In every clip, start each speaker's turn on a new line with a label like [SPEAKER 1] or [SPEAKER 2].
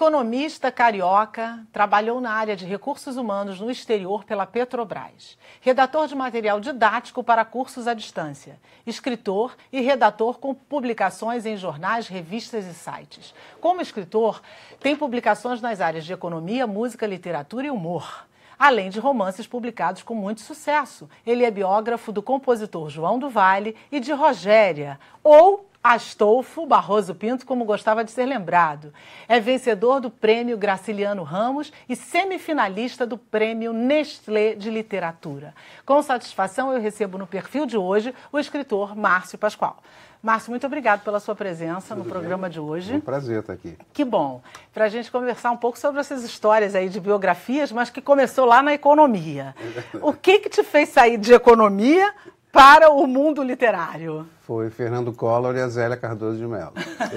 [SPEAKER 1] economista carioca, trabalhou na área de recursos humanos no exterior pela Petrobras. Redator de material didático para cursos à distância. Escritor e redator com publicações em jornais, revistas e sites. Como escritor, tem publicações nas áreas de economia, música, literatura e humor além de romances publicados com muito sucesso. Ele é biógrafo do compositor João do Vale e de Rogéria, ou Astolfo Barroso Pinto, como gostava de ser lembrado, é vencedor do Prêmio Graciliano Ramos e semifinalista do Prêmio Nestlé de Literatura. Com satisfação, eu recebo no perfil de hoje o escritor Márcio Pascoal. Márcio, muito obrigado pela sua presença Tudo no programa bem? de hoje. É um
[SPEAKER 2] prazer estar aqui.
[SPEAKER 1] Que bom. Para a gente conversar um pouco sobre essas histórias aí de biografias, mas que começou lá na economia. É o que, que te fez sair de economia para o mundo literário?
[SPEAKER 2] Foi Fernando Collor e a Zélia Cardoso de Mello.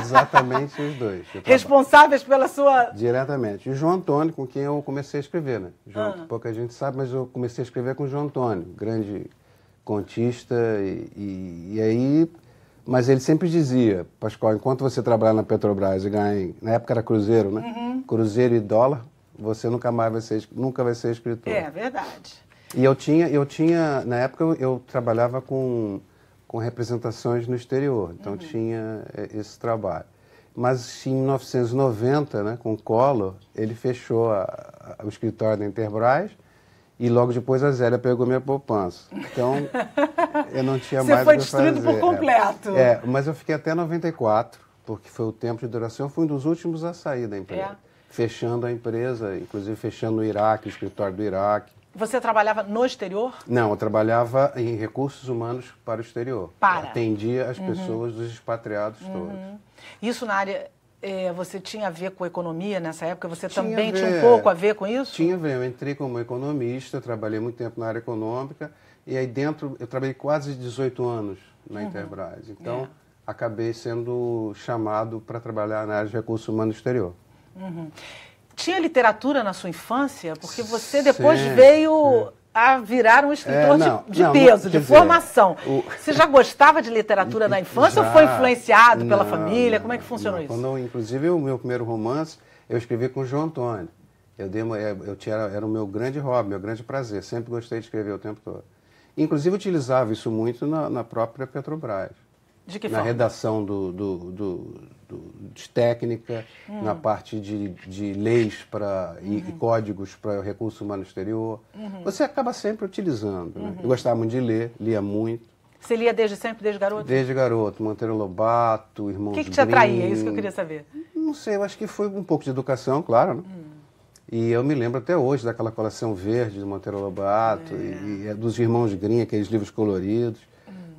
[SPEAKER 2] Exatamente os dois.
[SPEAKER 1] Responsáveis pela sua.
[SPEAKER 2] Diretamente. E João Antônio, com quem eu comecei a escrever, né? João, ah. Pouca gente sabe, mas eu comecei a escrever com o João Antônio, grande contista. E, e, e aí. Mas ele sempre dizia, Pascoal, enquanto você trabalhar na Petrobras e ganhar. Em... Na época era Cruzeiro, né? Uhum. Cruzeiro e dólar, você nunca mais vai ser, nunca vai ser escritor. É
[SPEAKER 1] verdade.
[SPEAKER 2] E eu tinha, eu tinha na época eu, trabalhava com, com representações no exterior, então uhum. tinha é, esse trabalho. Mas em 1990, né, com o Collor, ele fechou a, a, o escritório da Interbras e logo depois a Zélia pegou minha poupança. Então, eu não tinha Você mais o que fazer. Você foi destruído por é. completo. É, é, mas eu fiquei até 94, porque foi o tempo de duração. Eu fui um dos últimos a sair da empresa. É. Fechando a empresa, inclusive fechando o Iraque, o escritório do Iraque.
[SPEAKER 1] Você trabalhava no exterior?
[SPEAKER 2] Não, eu trabalhava em recursos humanos para o exterior. Para. atendia as uhum. pessoas dos expatriados uhum.
[SPEAKER 1] todos. Isso na área. Eh, você tinha a ver com economia nessa época? Você tinha também tinha um pouco a ver com isso? Tinha a
[SPEAKER 2] ver. Eu entrei como economista, trabalhei muito tempo na área econômica. E aí dentro, eu trabalhei quase 18 anos na uhum. Interbras. Então, é. acabei sendo chamado para trabalhar na área de recursos humanos exterior.
[SPEAKER 1] Uhum tinha literatura na sua infância? Porque você depois Sim, veio a virar um escritor é, não, de, de não, peso, de dizer, formação. O... Você já gostava de literatura na infância já, ou foi influenciado não, pela família? Como é que funcionou
[SPEAKER 2] isso? Quando, inclusive, o meu primeiro romance eu escrevi com o João Antônio. Eu, dei é, eu tinha, era o meu grande hobby, meu grande prazer. Sempre gostei de escrever o tempo todo. Inclusive, utilizava isso muito na, na própria Petrobras. De que na forma? redação do, do, do, do, de técnica, hum. na parte de, de leis pra, e, uhum. e códigos para o recurso humano exterior. Uhum. Você acaba sempre utilizando. Né? Eu uhum. gostava muito de ler, lia muito.
[SPEAKER 1] Você lia desde sempre, desde garoto? Desde
[SPEAKER 2] garoto, Monteiro Lobato, Irmãos O que, que te Grimm. atraía? É isso que eu queria saber. Não sei, eu acho que foi um pouco de educação, claro, né? Hum. E eu me lembro até hoje daquela coleção verde do Monteiro Lobato é. e, e, é, dos Irmãos Grimm, aqueles livros coloridos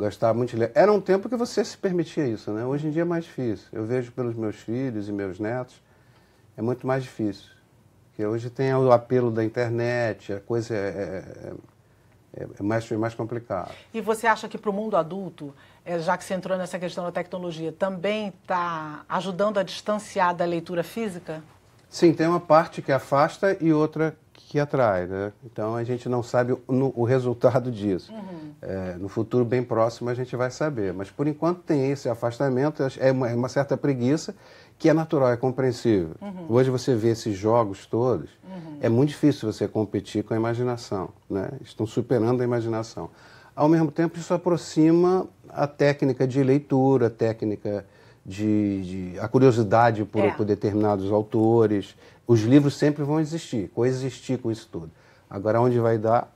[SPEAKER 2] gostava muito ler Era um tempo que você se permitia isso, né? Hoje em dia é mais difícil. Eu vejo pelos meus filhos e meus netos, é muito mais difícil. Porque hoje tem o apelo da internet, a coisa é, é, é, é mais, é mais complicada.
[SPEAKER 1] E você acha que para o mundo adulto, é, já que você entrou nessa questão da tecnologia, também está ajudando a distanciar da leitura física?
[SPEAKER 2] Sim, tem uma parte que afasta e outra que atrai, né? Então a gente não sabe o, o resultado disso. Uhum. É, no futuro bem próximo a gente vai saber, mas por enquanto tem esse afastamento, é uma, é uma certa preguiça que é natural, é compreensível. Uhum. Hoje você vê esses jogos todos, uhum. é muito difícil você competir com a imaginação, né? Estão superando a imaginação. Ao mesmo tempo isso aproxima a técnica de leitura, a técnica de, de a curiosidade por, é. por determinados autores. Os livros sempre vão existir, coexistir com isso tudo. Agora, onde vai dar,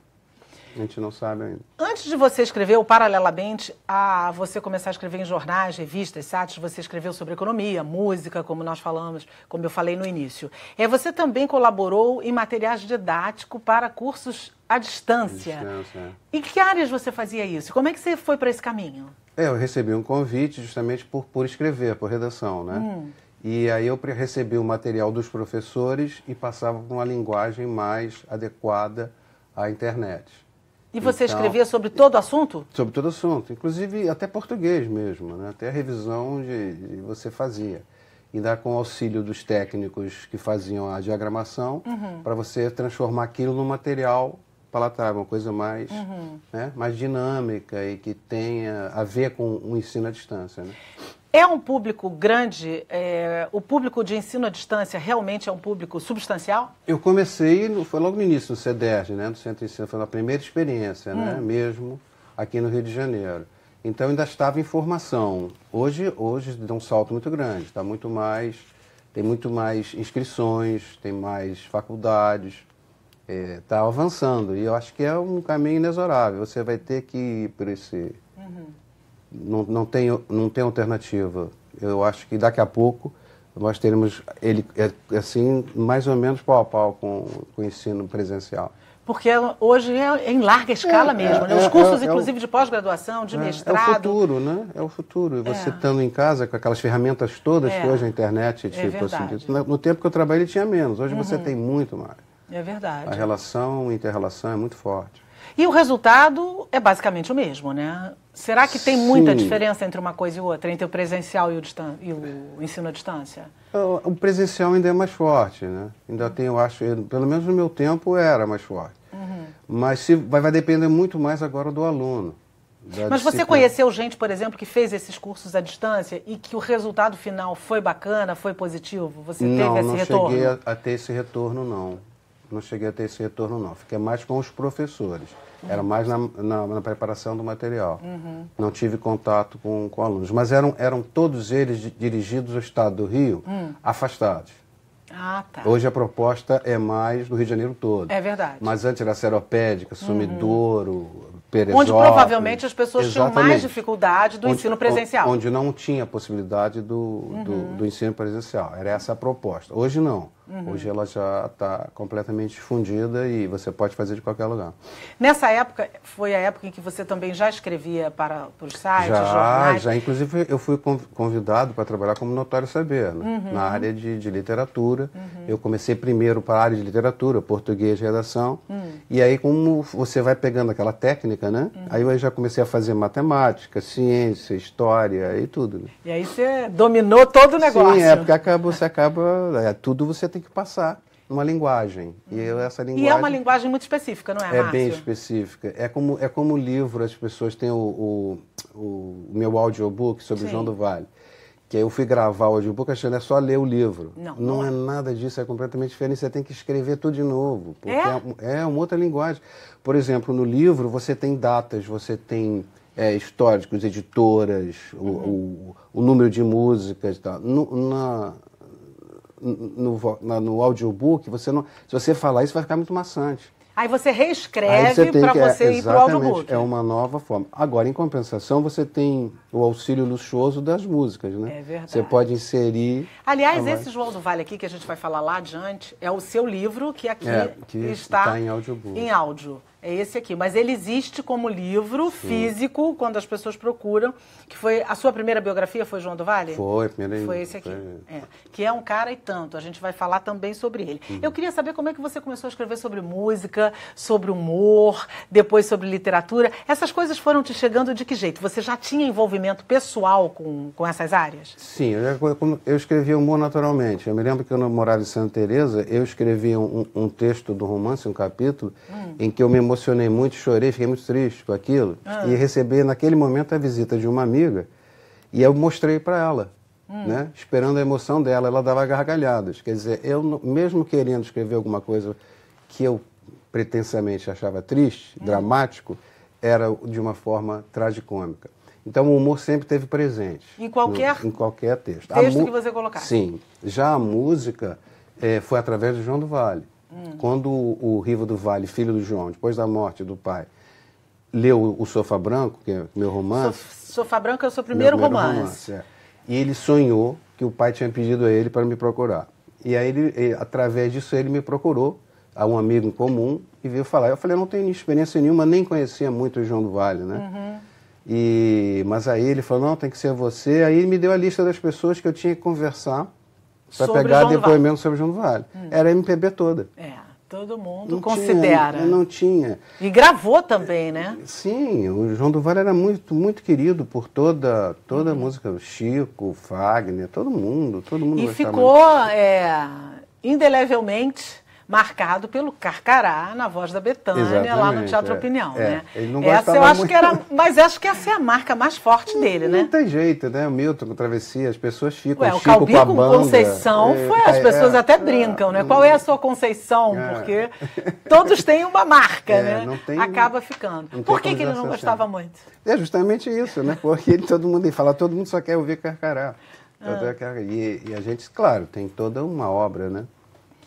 [SPEAKER 2] a gente não sabe ainda.
[SPEAKER 1] Antes de você escrever, ou paralelamente a você começar a escrever em jornais, revistas, sites, você escreveu sobre economia, música, como nós falamos, como eu falei no início. É, você também colaborou em materiais didáticos para cursos à distância. distância é. Em que áreas você fazia isso? Como é que você foi para esse caminho?
[SPEAKER 2] É, eu recebi um convite justamente por, por escrever, por redação, né? Hum. E aí eu recebi o material dos professores e passava para uma linguagem mais adequada à internet.
[SPEAKER 1] E você então, escrevia sobre todo assunto?
[SPEAKER 2] Sobre todo assunto, inclusive até português mesmo, né? até a revisão de, de você fazia. E dá com o auxílio dos técnicos que faziam a diagramação uhum. para você transformar aquilo num material palatável, uma coisa mais, uhum. né, mais dinâmica e que tenha a ver com o ensino à distância. Né?
[SPEAKER 1] É um público grande? É, o público de ensino à distância realmente é um público substancial?
[SPEAKER 2] Eu comecei, foi logo no início, no CEDERJ, né, no Centro de Ensino, foi a primeira experiência, né, hum. né, mesmo aqui no Rio de Janeiro. Então ainda estava em formação. Hoje, hoje deu um salto muito grande, está muito mais, tem muito mais inscrições, tem mais faculdades, está é, tá avançando. E eu acho que é um caminho inexorável. Você vai ter que ir por esse uhum não, não, tem, não tem alternativa. Eu acho que daqui a pouco nós teremos ele é, assim mais ou menos pau a pau com, com o ensino presencial.
[SPEAKER 1] Porque hoje é, é em larga escala é, mesmo, né? é, né? Os é, cursos, é inclusive, de pós-graduação, de mestrado. É o
[SPEAKER 2] futuro, né? É o futuro. E você estando em casa com aquelas ferramentas todas que hoje a internet te tipo, possibilita. Assim, no tempo que eu trabalhei tinha menos, hoje uhum. você tem muito mais.
[SPEAKER 1] É verdade. A
[SPEAKER 2] relação, inter-relação é muito forte.
[SPEAKER 1] E o resultado é basicamente o mesmo, né? Será que tem muita Sim. diferença entre uma coisa e outra, entre o presencial e o, distan e o ensino à distância?
[SPEAKER 2] É, o presencial ainda é mais forte, né? Ainda tem, eu acho, pelo menos no meu tempo era mais forte. Uhum. Mas se, vai, vai depender muito mais agora do aluno. Mas você conheceu
[SPEAKER 1] gente, por exemplo, que fez esses cursos à distância e que o resultado final foi bacana, foi positivo? Você não, teve esse não retorno? Não, não cheguei
[SPEAKER 2] a, a ter esse retorno, não não cheguei a ter esse retorno, não. Fiquei mais com os professores. Uhum. Era mais na, na, na, preparação do material. Uhum. Não tive contato com, com alunos. Mas eram, eram todos eles dirigidos ao estado do Rio, uhum. afastados.
[SPEAKER 1] Ah, tá. Hoje
[SPEAKER 2] a proposta é mais do Rio de Janeiro todo. É verdade. Mas antes era Seropédica, uhum. Sumidouro, Onde provavelmente
[SPEAKER 1] as pessoas Exatamente. tinham mais dificuldade do onde, ensino presencial. Onde
[SPEAKER 2] não tinha possibilidade do, uhum. do, do, ensino presencial. Era essa a proposta. Hoje não. Uhum. Hoje ela já está completamente difundida e você pode fazer de qualquer lugar.
[SPEAKER 1] Nessa época, foi a época em que você também já escrevia para, para os sites, já, jornais? Já, inclusive
[SPEAKER 2] eu fui convidado para trabalhar como notório saber, né? uhum. na área de, de literatura. Uhum. Uhum. Eu comecei primeiro para a área de literatura, português, redação. Uhum. E aí, como você vai pegando aquela técnica, né? Uhum. Aí eu já comecei a fazer matemática, ciência, história e tudo. Né?
[SPEAKER 1] E aí você dominou todo o negócio. Sim, é, porque
[SPEAKER 2] acaba, você acaba... É, tudo você tem que passar numa linguagem. E eu, essa linguagem. E é uma
[SPEAKER 1] linguagem muito específica, não é, é Márcio? É bem
[SPEAKER 2] específica. É como é como o livro, as pessoas têm o, o, o meu audiobook sobre Sim. João do Vale. Que aí eu fui gravar o audiobook achando é só ler o livro. Não, não, não é. é nada disso, é completamente diferente. Você tem que escrever tudo de novo. É? É, é? uma outra linguagem. Por exemplo, no livro você tem datas, você tem é, históricos, editoras, uhum. o, o, o, número de músicas e tal. No, na, no, na, no audiobook, você não, se você falar isso vai ficar muito maçante.
[SPEAKER 1] Aí você reescreve para é, você é, ir para o audiobook.
[SPEAKER 2] É uma nova forma. Agora, em compensação, você tem o auxílio luxuoso das músicas, né? É verdade. Você pode inserir.
[SPEAKER 1] Aliás, a... esse João do Vale aqui, que a gente vai falar lá adiante, é o seu livro que aqui é,
[SPEAKER 2] que está, está em audiobook. Em
[SPEAKER 1] áudio. É esse aqui. Mas ele existe como livro Sim. físico, quando as pessoas procuram. Que foi a sua primeira biografia foi João do Vale? Foi, primeira. Foi esse aqui. Foi... É. Que é um cara e tanto. A gente vai falar também sobre ele. Uhum. Eu queria saber como é que você começou a escrever sobre música, sobre humor, depois sobre literatura. Essas coisas foram te chegando de que jeito? Você já tinha envolvimento pessoal com, com essas áreas?
[SPEAKER 2] Sim, eu, eu escrevi humor naturalmente. Eu me lembro que eu morava em Santa Teresa, eu escrevi um, um texto do romance, um capítulo, hum. em que eu me emocionei muito, chorei, fiquei muito triste com aquilo. Ah. E recebi naquele momento a visita de uma amiga e eu mostrei para ela, hum. né? Esperando a emoção dela, ela dava gargalhadas. Quer dizer, eu mesmo querendo escrever alguma coisa que eu pretensamente achava triste, hum. dramático, era de uma forma tragicômica. Então o humor sempre teve presente.
[SPEAKER 1] Em qualquer, no,
[SPEAKER 2] em qualquer texto. Texto que você colocar. Sim. Já a música é, foi através de João do Vale. Quando o, Riva do Vale, filho do João, depois da morte do pai, leu o Sofá Branco, que é meu romance.
[SPEAKER 1] Sofá Branco é o seu primeiro, primeiro romance. romance é.
[SPEAKER 2] E ele sonhou que o pai tinha pedido a ele para me procurar. E aí, ele, ele, através disso, ele me procurou, a um amigo em comum, e veio falar. Eu falei, eu não tenho experiência nenhuma, nem conhecia muito o João do Vale, né? Uhum. E, mas aí ele falou, não, tem que ser você. Aí ele me deu a lista das pessoas que eu tinha que conversar para pegar João depoimento sobre João do Vale. Hum. Era a MPB toda. É,
[SPEAKER 1] todo mundo não considera. Tinha, não tinha. E gravou também, né?
[SPEAKER 2] Sim, o João do Vale era muito, muito querido por toda, toda a uhum. música. Chico, Fagner, todo mundo, todo
[SPEAKER 1] mundo E ficou é, indelevelmente marcado pelo Carcará na voz da Betânia Exatamente, lá no Teatro é, Opinião, é, né? Ele não essa eu acho muito... que era, mas acho que essa é a marca mais forte não, dele,
[SPEAKER 2] né? Não tem jeito, né? O Milton com Travessia, as pessoas ficam Ué, o Chico Calbi com a banda. Conceição é, foi, as é, pessoas é. até brincam, né? Ah,
[SPEAKER 1] Qual é a sua Conceição? É. Porque todos têm uma marca, né? Tem, Acaba ficando. Por que, que ele não gostava muito? É
[SPEAKER 2] justamente isso, né? Porque ele, todo mundo fala, todo mundo só quer ouvir Carcará. Ah. E, e a gente, claro, tem toda uma obra, né?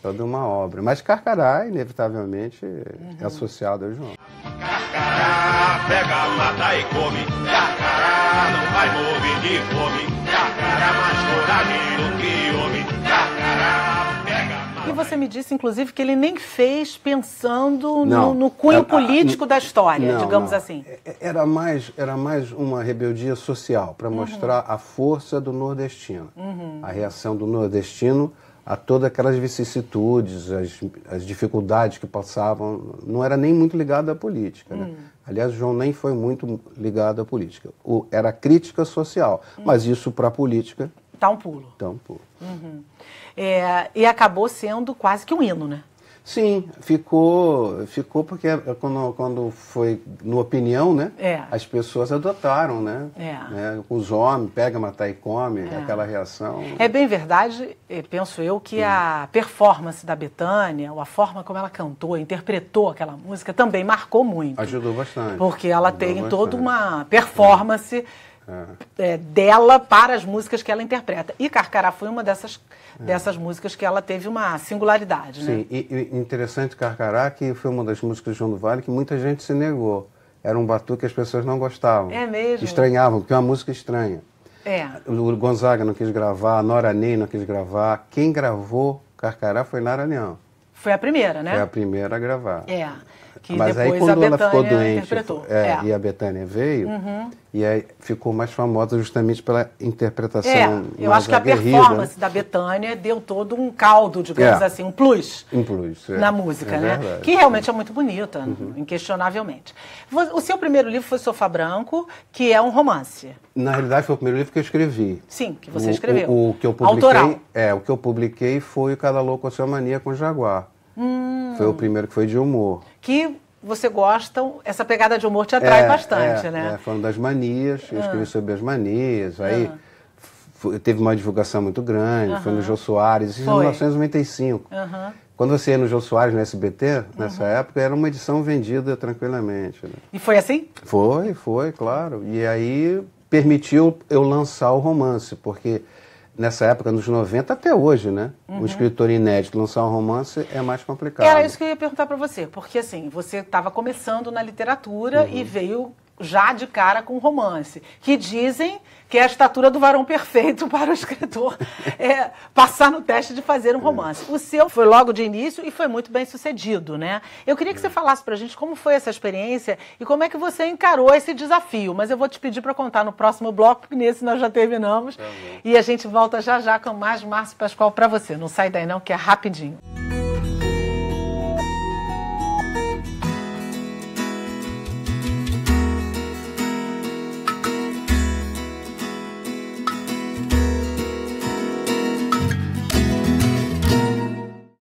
[SPEAKER 2] Toda uma obra. Mas Carcará, inevitavelmente, é uhum. é associado ao João.
[SPEAKER 1] Carcará pega, mata e come. Carcará não vai morrer de fome. Carcará mais coragem do que homem. Carcará pega, mata... E você me disse, inclusive, que ele nem fez pensando no, no, cunho político da história, não, digamos não. assim. É,
[SPEAKER 2] é, era mais, era mais uma rebeldia social, para uhum. mostrar a força do nordestino.
[SPEAKER 1] Uhum. A reação
[SPEAKER 2] do nordestino a todas aquelas vicissitudes, as, as, dificuldades que passavam, não era nem muito ligado à política. Né? Hum. Aliás, o João nem foi muito ligado à política. O, era crítica social, hum. mas isso para a política... Está um pulo. Está um pulo.
[SPEAKER 1] Uhum. É, e acabou sendo quase que um hino, né? Sim, ficou,
[SPEAKER 2] ficou porque é, é quando, quando foi no opinião, né? É. As pessoas adotaram, né? É. Né, os homens pega, matar e come, é. aquela reação. É
[SPEAKER 1] bem verdade, penso eu, que Sim. a performance da Betânia, ou a forma como ela cantou, interpretou aquela música, também marcou muito.
[SPEAKER 2] Ajudou bastante.
[SPEAKER 1] Porque ela Ajudou tem bastante. toda uma performance é, dela para as músicas que ela interpreta. E Carcará foi uma dessas, é. dessas músicas que ela teve uma singularidade. Né? Sim, né?
[SPEAKER 2] e, e interessante Carcará, que foi uma das músicas de João do Vale que muita gente se negou. Era um batuque que as pessoas não gostavam. É
[SPEAKER 1] mesmo? Estranhavam,
[SPEAKER 2] porque é uma música estranha. É. O Gonzaga não quis gravar, a Nora Ney não quis gravar. Quem gravou Carcará foi Nara Leão.
[SPEAKER 1] Foi a primeira, né? Foi a
[SPEAKER 2] primeira a gravar.
[SPEAKER 1] É. Que Mas aí quando a ela ficou doente É, é. e
[SPEAKER 2] a Betânia veio, uhum. E aí ficou mais famosa justamente pela interpretação. É, eu acho que a né? performance
[SPEAKER 1] da Betânia deu todo um caldo, digamos é. assim, um
[SPEAKER 2] plus. Um plus, é. Na música, é né? Verdade. Que realmente
[SPEAKER 1] é muito bonita, uhum. inquestionavelmente. O seu primeiro livro foi Sofá Branco, que é um romance.
[SPEAKER 2] Na realidade, foi o primeiro livro que eu escrevi.
[SPEAKER 1] Sim, que você escreveu. O, o, que eu publiquei, Autoral.
[SPEAKER 2] É, o que eu publiquei foi o Cada Louco a Sua Mania com o Jaguar.
[SPEAKER 1] Hum. Foi o
[SPEAKER 2] primeiro que foi de humor.
[SPEAKER 1] Que você gostam, essa pegada de humor te atrai é, bastante, é, né? É,
[SPEAKER 2] falando das manias, eu escrevi uhum. sobre as manias, aí uhum. teve uma divulgação muito grande, uhum. foi no Jô Soares, isso em 1995. Quando você ia no Jô Soares no SBT, nessa uhum. época, era uma edição vendida tranquilamente. Né? E foi assim? Foi, foi, claro. E aí permitiu eu lançar o romance, porque nessa época, nos 90 até hoje, né? Uhum. escritor inédito lançar um romance é mais complicado. Era
[SPEAKER 1] isso que eu ia perguntar para você, porque assim, você estava começando na literatura uhum. e veio já de cara com romance, que dizem que é a estatura do varão perfeito para o escritor é, passar no teste de fazer um romance. O seu foi logo de início e foi muito bem sucedido, né? Eu queria que você falasse para a gente como foi essa experiência e como é que você encarou esse desafio. Mas eu vou te pedir para contar no próximo bloco, porque nesse nós já terminamos. Tá e a gente volta já já com mais Márcio Pascoal para você. Não sai daí não, que é rapidinho.